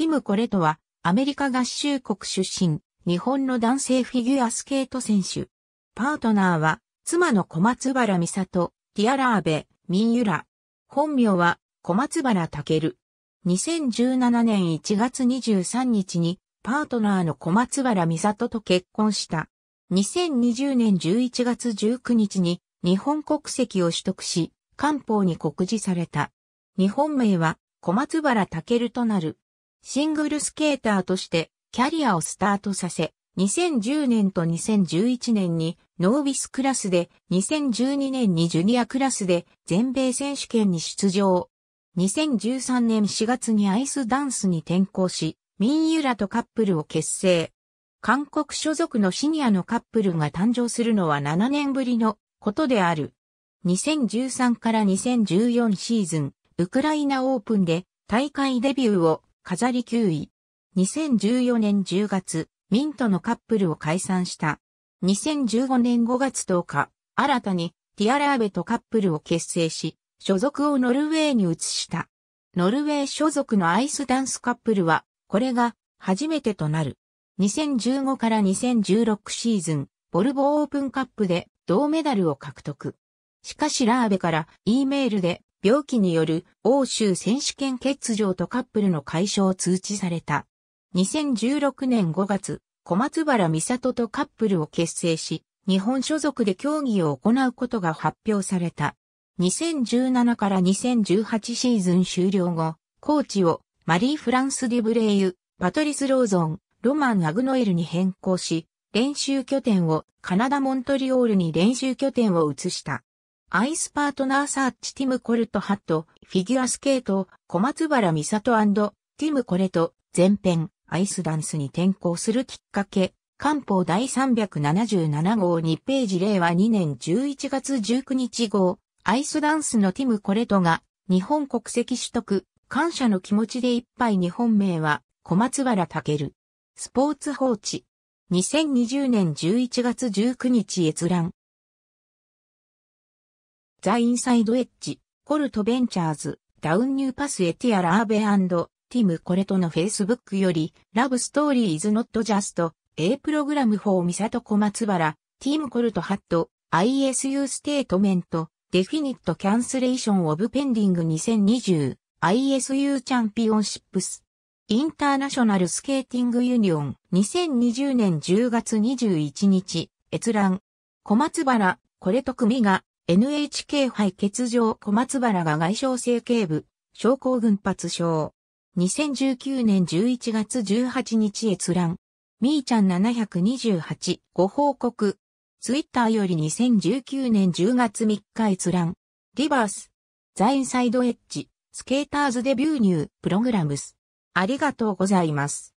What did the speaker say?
ティム・コレトは、アメリカ合衆国出身、日本の男性フィギュアスケート選手。パートナーは、妻の小松原美里、ティアラーベ、ミンユラ。本名は、小松原健。2017年1月23日に、パートナーの小松原美里と結婚した。2020年11月19日に、日本国籍を取得し、官報に告示された。日本名は、小松原健となる。シングルスケーターとしてキャリアをスタートさせ、2010年と2011年にノービスクラスで、2012年にジュニアクラスで全米選手権に出場。2013年4月にアイスダンスに転向し、ミンユラとカップルを結成。韓国所属のシニアのカップルが誕生するのは7年ぶりのことである。2013から2014シーズン、ウクライナオープンで大会デビューを飾り9位。2014年10月、ミントのカップルを解散した。2015年5月10日、新たにティアラーベとカップルを結成し、所属をノルウェーに移した。ノルウェー所属のアイスダンスカップルは、これが初めてとなる。2015から2016シーズン、ボルボオープンカップで銅メダルを獲得。しかしラーベから E メールで病気による欧州選手権欠場とカップルの解消を通知された。2016年5月、小松原美里とカップルを結成し、日本所属で競技を行うことが発表された。2017から2018シーズン終了後、コーチをマリー・フランス・ディブレイユ、パトリス・ローゾン、ロマン・アグノエルに変更し、練習拠点をカナダ・モントリオールに練習拠点を移した。アイスパートナーサーチティムコルトハット、フィギュアスケート、小松原美里ティムコレト、前編、アイスダンスに転向するきっかけ、官報第377号2ページ令和2年11月19日号、アイスダンスのティムコレトが、日本国籍取得、感謝の気持ちでいっぱい日本名は、小松原武。スポーツ放置。2020年11月19日閲覧。ザ・インサイド・エッジ、コルト・ベンチャーズ、ダウン・ニュー・パス・エティア・ラーベティム・コレトのフェイスブックより、ラブ・ストーリー・イズ・ノット・ジャスト、A プログラム・フォー・ミサト・コマツバラ、ティム・コルト・ハット、ISU ステートメント、デフィニットキャンセレーションオブペンディング2020 ISU チャンピオンシップスインターナショナルスケーティングユニオン2020年10月21日閲覧小松原これと組が NHK 杯欠場小松原が外傷性形部、症候群発症。2019年11月18日閲覧。みーちゃん728ご報告。ツイッターより2019年10月3日閲覧。リバース。ザインサイドエッジ。スケーターズデビューニュープログラムス。ありがとうございます。